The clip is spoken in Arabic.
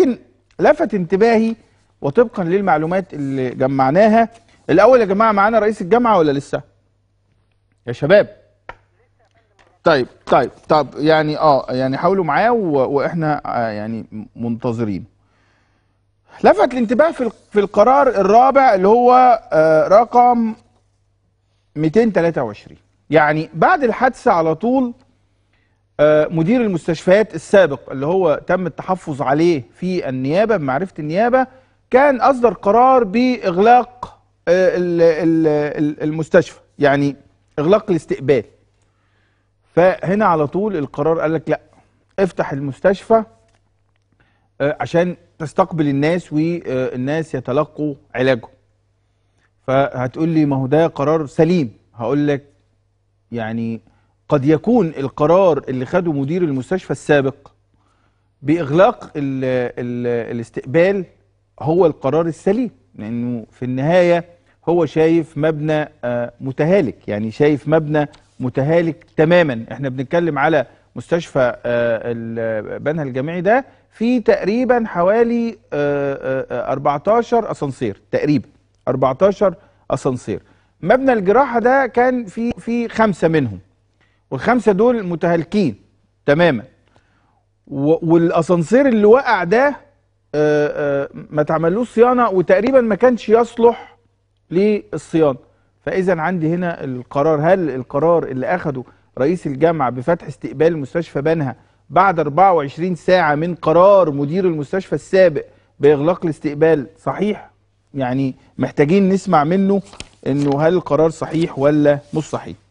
لكن لفت انتباهي وطبقا للمعلومات اللي جمعناها الاول يا جماعه معانا رئيس الجامعه ولا لسه يا شباب طيب طيب طب يعني اه يعني حاولوا معاه واحنا آه يعني منتظرين لفت الانتباه في في القرار الرابع اللي هو آه رقم 223 يعني بعد الحادثه على طول آه، مدير المستشفيات السابق اللي هو تم التحفظ عليه في النيابه بمعرفه النيابه كان اصدر قرار باغلاق آه، المستشفى يعني اغلاق الاستقبال فهنا على طول القرار قال لك لا افتح المستشفى آه، عشان تستقبل الناس والناس يتلقوا علاجهم فهتقول لي ما هو ده قرار سليم هقول لك يعني قد يكون القرار اللي خده مدير المستشفى السابق بإغلاق الـ الـ الاستقبال هو القرار السليم لأنه في النهاية هو شايف مبنى آه، متهالك يعني شايف مبنى متهالك تماما احنا بنتكلم على مستشفى آه، بنها الجامعي ده في تقريبا حوالي 14 آه، اسانسير تقريبا 14 اسانسير مبنى الجراحه ده كان في في خمسه منهم والخمسه دول متهالكين تماما والاسانسير اللي وقع ده آه، آه، ما تعملوش صيانه وتقريبا ما كانش يصلح للصيانه فاذا عندي هنا القرار هل القرار اللي اخده رئيس الجامعه بفتح استقبال مستشفى بنها بعد 24 ساعه من قرار مدير المستشفى السابق باغلاق الاستقبال صحيح يعني محتاجين نسمع منه انه هل القرار صحيح ولا مش صحيح